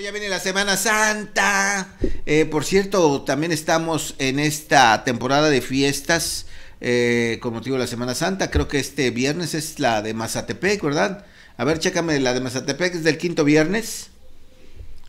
ya viene la Semana Santa. Eh, por cierto, también estamos en esta temporada de fiestas Como eh, con motivo la Semana Santa. Creo que este viernes es la de Mazatepec, ¿verdad? A ver, chécame, la de Mazatepec es del quinto viernes.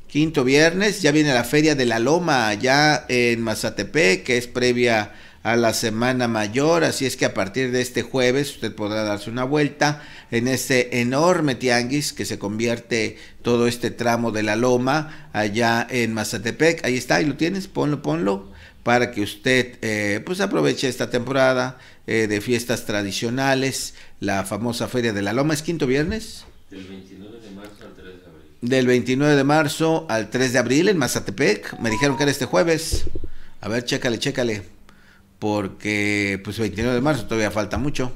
Quinto viernes, ya viene la Feria de la Loma, ya en Mazatepec, que es previa a la Semana Mayor, así es que a partir de este jueves usted podrá darse una vuelta en este enorme tianguis que se convierte todo este tramo de la loma allá en Mazatepec. Ahí está, ahí lo tienes, ponlo, ponlo para que usted eh, pues aproveche esta temporada eh, de fiestas tradicionales, la famosa Feria de la Loma, ¿es quinto viernes? Del 29 de marzo al 3 de abril. Del 29 de marzo al 3 de abril en Mazatepec, me dijeron que era este jueves. A ver, chécale, chécale porque pues 29 de marzo todavía falta mucho.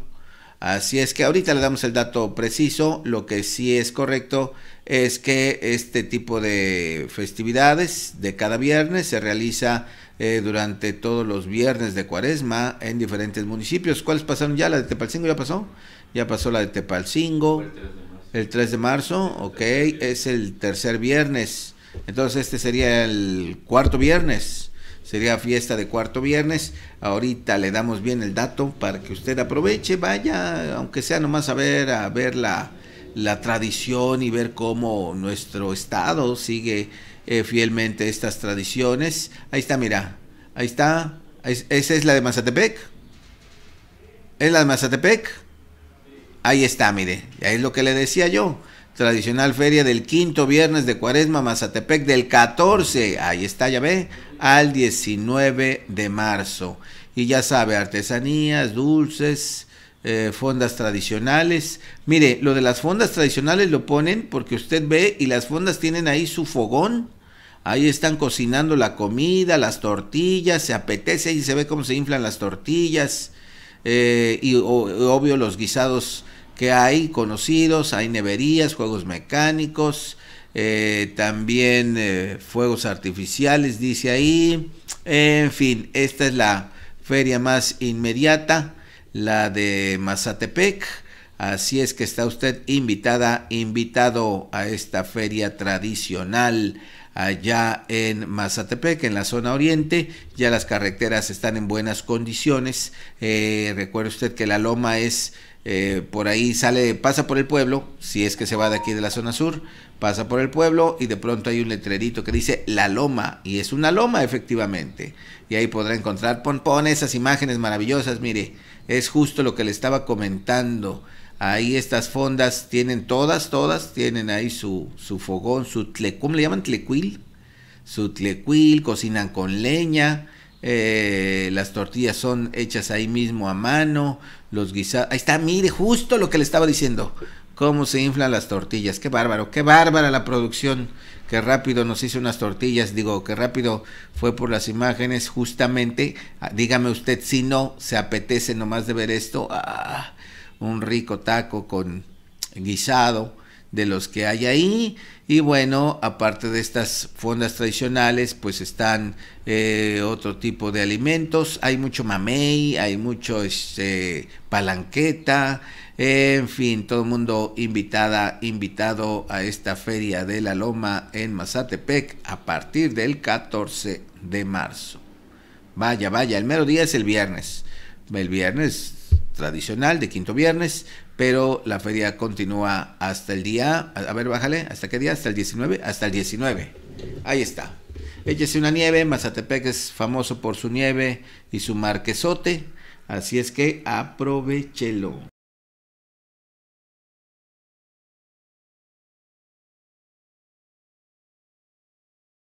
Así es que ahorita le damos el dato preciso, lo que sí es correcto es que este tipo de festividades de cada viernes se realiza eh, durante todos los viernes de cuaresma en diferentes municipios. ¿Cuáles pasaron ya? ¿La de Tepalcingo ya pasó? Ya pasó la de Tepalcingo. El 3 de marzo, el 3 de marzo ok, es el tercer viernes. Entonces este sería el cuarto viernes sería fiesta de cuarto viernes. Ahorita le damos bien el dato para que usted aproveche, vaya, aunque sea nomás a ver, a ver la, la tradición y ver cómo nuestro estado sigue eh, fielmente estas tradiciones. Ahí está, mira, ahí está. esa es la de Mazatepec. Es la de Mazatepec. Ahí está, mire. Ahí es lo que le decía yo tradicional feria del quinto viernes de Cuaresma, Mazatepec, del 14. Ahí está, ya ve al 19 de marzo. Y ya sabe, artesanías, dulces, eh, fondas tradicionales. Mire, lo de las fondas tradicionales lo ponen porque usted ve y las fondas tienen ahí su fogón. Ahí están cocinando la comida, las tortillas, se apetece y se ve cómo se inflan las tortillas. Eh, y obvio los guisados que hay conocidos, hay neverías, juegos mecánicos, eh, también eh, fuegos artificiales, dice ahí. En fin, esta es la feria más inmediata, la de Mazatepec. Así es que está usted invitada, invitado a esta feria tradicional allá en Mazatepec, en la zona oriente. Ya las carreteras están en buenas condiciones. Eh, recuerde usted que la loma es eh, por ahí sale, pasa por el pueblo, si es que se va de aquí de la zona sur, pasa por el pueblo y de pronto hay un letrerito que dice La Loma, y es una loma efectivamente. Y ahí podrá encontrar, pon, esas imágenes maravillosas, mire, es justo lo que le estaba comentando. Ahí estas fondas tienen todas, todas, tienen ahí su, su fogón, su tle, ¿cómo le llaman? tlequil Su tlequil cocinan con leña, eh, las tortillas son hechas ahí mismo a mano, los guisados. Ahí está, mire, justo lo que le estaba diciendo. Cómo se inflan las tortillas. Qué bárbaro, qué bárbara la producción. Qué rápido nos hizo unas tortillas. Digo, qué rápido fue por las imágenes. Justamente, ah, dígame usted si no se apetece nomás de ver esto. Ah, un rico taco con guisado de los que hay ahí. Y bueno, aparte de estas fondas tradicionales, pues están eh, otro tipo de alimentos. Hay mucho mamey, hay mucho este palanqueta, en fin, todo el mundo invitada, invitado a esta feria de la Loma en Mazatepec a partir del 14 de marzo. Vaya, vaya, el mero día es el viernes. El viernes tradicional de quinto viernes, pero la feria continúa hasta el día, a ver, bájale, ¿hasta qué día? ¿Hasta el 19? Hasta el 19. Ahí está. Échese una nieve, Mazatepec es famoso por su nieve y su marquesote, así es que aprovechelo.